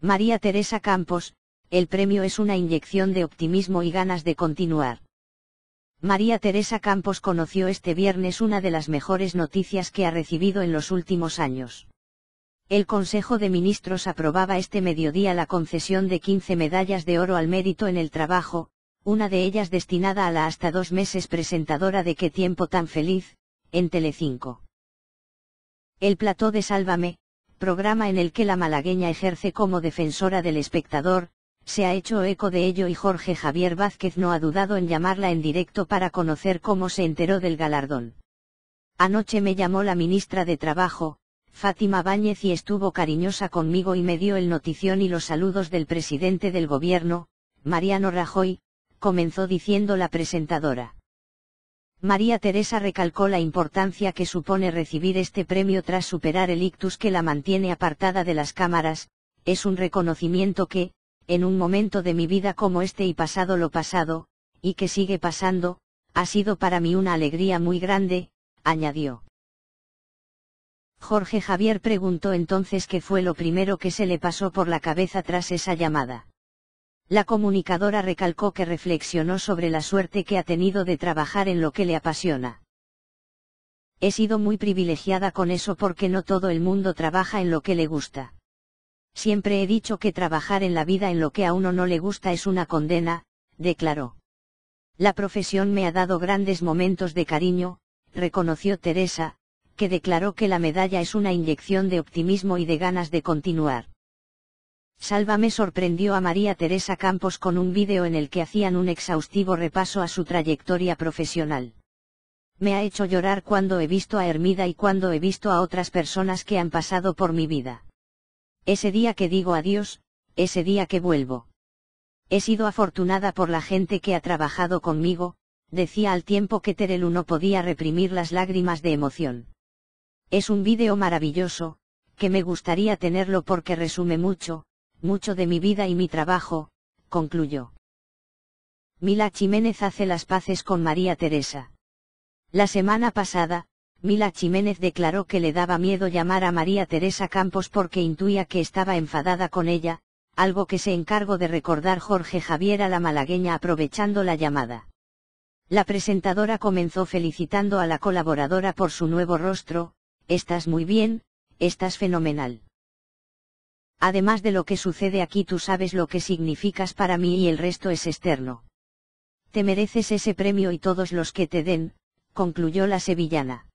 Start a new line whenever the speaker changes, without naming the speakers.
María Teresa Campos, el premio es una inyección de optimismo y ganas de continuar. María Teresa Campos conoció este viernes una de las mejores noticias que ha recibido en los últimos años. El Consejo de Ministros aprobaba este mediodía la concesión de 15 medallas de oro al mérito en el trabajo, una de ellas destinada a la hasta dos meses presentadora de Qué tiempo tan feliz, en Telecinco. El plató de Sálvame, programa en el que la malagueña ejerce como defensora del espectador, se ha hecho eco de ello y Jorge Javier Vázquez no ha dudado en llamarla en directo para conocer cómo se enteró del galardón. Anoche me llamó la ministra de Trabajo, Fátima Báñez y estuvo cariñosa conmigo y me dio el notición y los saludos del presidente del gobierno, Mariano Rajoy, comenzó diciendo la presentadora. María Teresa recalcó la importancia que supone recibir este premio tras superar el ictus que la mantiene apartada de las cámaras, es un reconocimiento que, en un momento de mi vida como este y pasado lo pasado, y que sigue pasando, ha sido para mí una alegría muy grande, añadió. Jorge Javier preguntó entonces qué fue lo primero que se le pasó por la cabeza tras esa llamada. La comunicadora recalcó que reflexionó sobre la suerte que ha tenido de trabajar en lo que le apasiona. He sido muy privilegiada con eso porque no todo el mundo trabaja en lo que le gusta. Siempre he dicho que trabajar en la vida en lo que a uno no le gusta es una condena, declaró. La profesión me ha dado grandes momentos de cariño, reconoció Teresa, que declaró que la medalla es una inyección de optimismo y de ganas de continuar. Sálvame sorprendió a María Teresa Campos con un vídeo en el que hacían un exhaustivo repaso a su trayectoria profesional. Me ha hecho llorar cuando he visto a Hermida y cuando he visto a otras personas que han pasado por mi vida. Ese día que digo adiós, ese día que vuelvo. He sido afortunada por la gente que ha trabajado conmigo, decía al tiempo que Terelu no podía reprimir las lágrimas de emoción. Es un vídeo maravilloso, que me gustaría tenerlo porque resume mucho, mucho de mi vida y mi trabajo, concluyó. Mila Jiménez hace las paces con María Teresa. La semana pasada, Mila Jiménez declaró que le daba miedo llamar a María Teresa Campos porque intuía que estaba enfadada con ella, algo que se encargó de recordar Jorge Javier a la malagueña aprovechando la llamada. La presentadora comenzó felicitando a la colaboradora por su nuevo rostro, estás muy bien, estás fenomenal además de lo que sucede aquí tú sabes lo que significas para mí y el resto es externo. Te mereces ese premio y todos los que te den, concluyó la sevillana.